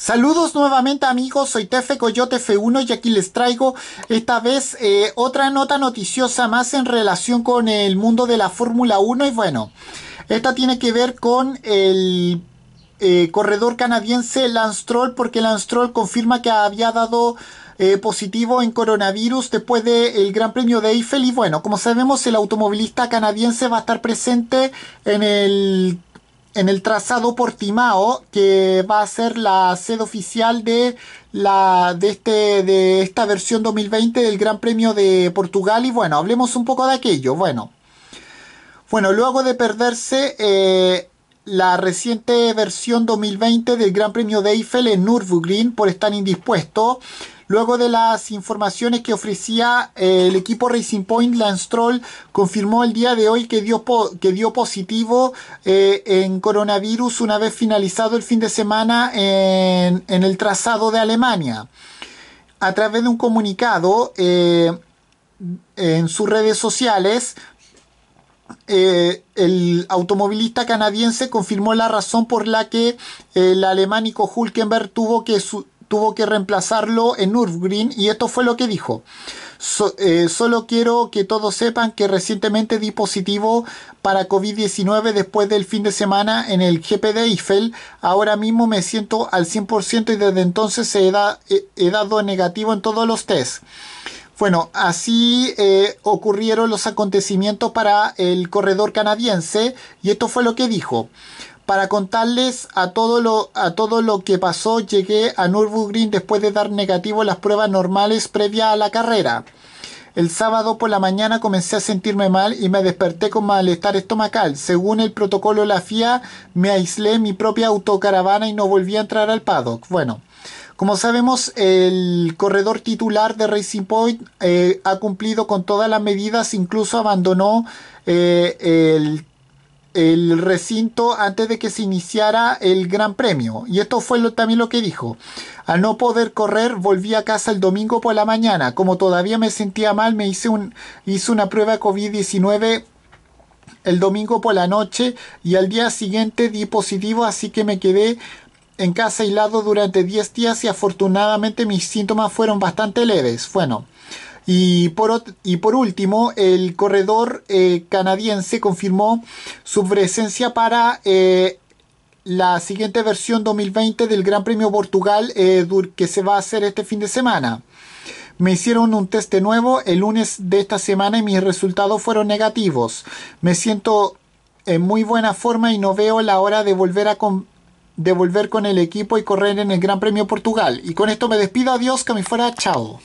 Saludos nuevamente amigos, soy Tefe Coyote F1 y aquí les traigo esta vez eh, otra nota noticiosa más en relación con el mundo de la Fórmula 1 y bueno, esta tiene que ver con el eh, corredor canadiense Lance Troll porque Lance Troll confirma que había dado eh, positivo en coronavirus después del Gran Premio de Eiffel y bueno, como sabemos el automovilista canadiense va a estar presente en el en el trazado por Timao, que va a ser la sede oficial de, la, de, este, de esta versión 2020 del Gran Premio de Portugal. Y bueno, hablemos un poco de aquello. Bueno, bueno luego de perderse eh, la reciente versión 2020 del Gran Premio de Eiffel en Nürburgring por estar indispuesto. Luego de las informaciones que ofrecía eh, el equipo Racing Point, Lance Stroll confirmó el día de hoy que dio, que dio positivo eh, en coronavirus una vez finalizado el fin de semana en, el trazado de Alemania. A través de un comunicado eh, en sus redes sociales, eh, el automovilista canadiense confirmó la razón por la que el alemánico Hulkenberg tuvo que, tuvo que reemplazarlo en Nürburgring y esto fue lo que dijo. Eh, solo quiero que todos sepan que recientemente di positivo para COVID-19 después del fin de semana en el GP de Eiffel. Ahora mismo me siento al 100% y desde entonces he, dado negativo en todos los tests. Bueno, así eh, ocurrieron los acontecimientos para el corredor canadiense y esto fue lo que dijo. Para contarles a todo lo, a todo lo que pasó, llegué a Green después de dar negativo las pruebas normales previa a la carrera. El sábado por la mañana comencé a sentirme mal y me desperté con malestar estomacal. Según el protocolo de la FIA, me aislé mi propia autocaravana y no volví a entrar al paddock. Bueno, como sabemos, el corredor titular de Racing Point eh, ha cumplido con todas las medidas, incluso abandonó eh, el, recinto antes de que se iniciara el Gran Premio. Y esto fue también lo que dijo. Al no poder correr, volví a casa el domingo por la mañana. Como todavía me sentía mal, me hice, un, hice una prueba COVID-19 el domingo por la noche y al día siguiente di positivo, así que me quedé en casa aislado durante 10 días y afortunadamente mis síntomas fueron bastante leves. Bueno, y por, y por último, el corredor eh, canadiense confirmó su presencia para eh, la siguiente versión 2020 del Gran Premio Portugal eh, que se va a hacer este fin de semana. Me hicieron un test nuevo el lunes de esta semana y mis resultados fueron negativos. Me siento en muy buena forma y no veo la hora de volver a, de volver con el equipo y correr en el Gran Premio Portugal. Y con esto me despido, adiós, que me fuera, chao.